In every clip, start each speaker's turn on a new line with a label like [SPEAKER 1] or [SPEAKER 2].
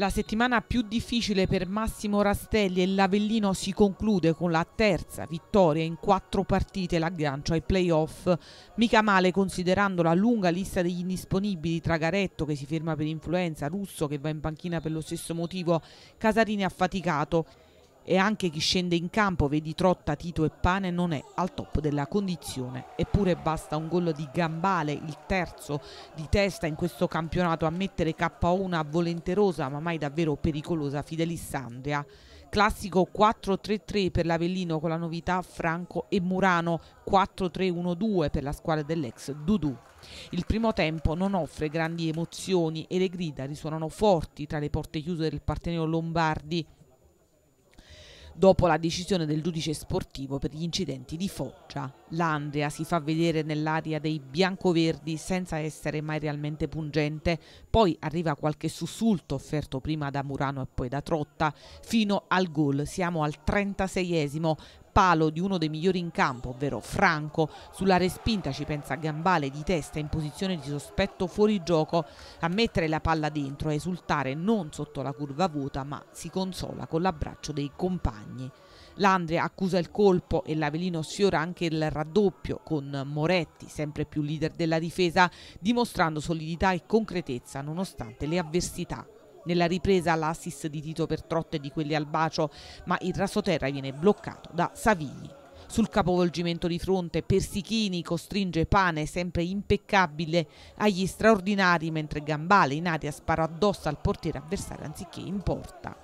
[SPEAKER 1] La settimana più difficile per Massimo Rastelli e l'Avellino si conclude con la terza vittoria in quattro partite l'aggancio ai playoff. Mica male considerando la lunga lista degli indisponibili tra Garetto che si ferma per influenza, Russo che va in panchina per lo stesso motivo, Casarini affaticato e anche chi scende in campo, vedi Trotta, Tito e Pane, non è al top della condizione. Eppure basta un gol di Gambale, il terzo di testa in questo campionato, a mettere K1 a volenterosa ma mai davvero pericolosa Fidelissandria. Classico 4-3-3 per l'Avellino con la novità Franco e Murano, 4-3-1-2 per la squadra dell'ex Dudu. Il primo tempo non offre grandi emozioni e le grida risuonano forti tra le porte chiuse del partenio Lombardi dopo la decisione del giudice sportivo per gli incidenti di Foggia. L'Andria si fa vedere nell'aria dei biancoverdi senza essere mai realmente pungente, poi arriva qualche sussulto offerto prima da Murano e poi da Trotta, fino al gol siamo al 36esimo palo di uno dei migliori in campo, ovvero Franco. Sulla respinta ci pensa Gambale di testa in posizione di sospetto fuori gioco a mettere la palla dentro, a esultare non sotto la curva vuota, ma si consola con l'abbraccio dei compagni. L'Andrea accusa il colpo e l'Avelino sfiora anche il raddoppio con Moretti, sempre più leader della difesa, dimostrando solidità e concretezza nonostante le avversità. Nella ripresa l'assist di Tito per Trotte di quelli al bacio, ma il rasoterra viene bloccato da Savigli. Sul capovolgimento di fronte Persichini costringe Pane, sempre impeccabile, agli straordinari, mentre Gambale in aria spara addosso al portiere avversario anziché in porta.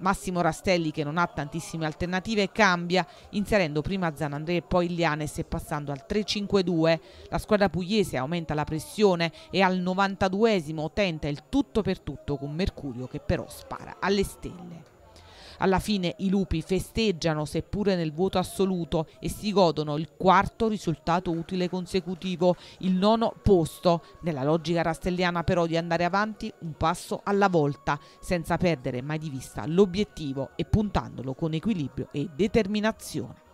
[SPEAKER 1] Massimo Rastelli, che non ha tantissime alternative, cambia inserendo prima Zanandré e poi Lianes e passando al 3-5-2. La squadra pugliese aumenta la pressione e al 92esimo tenta il tutto per tutto con Mercurio che però spara alle stelle. Alla fine i lupi festeggiano seppure nel vuoto assoluto e si godono il quarto risultato utile consecutivo, il nono posto, nella logica rastelliana però di andare avanti un passo alla volta, senza perdere mai di vista l'obiettivo e puntandolo con equilibrio e determinazione.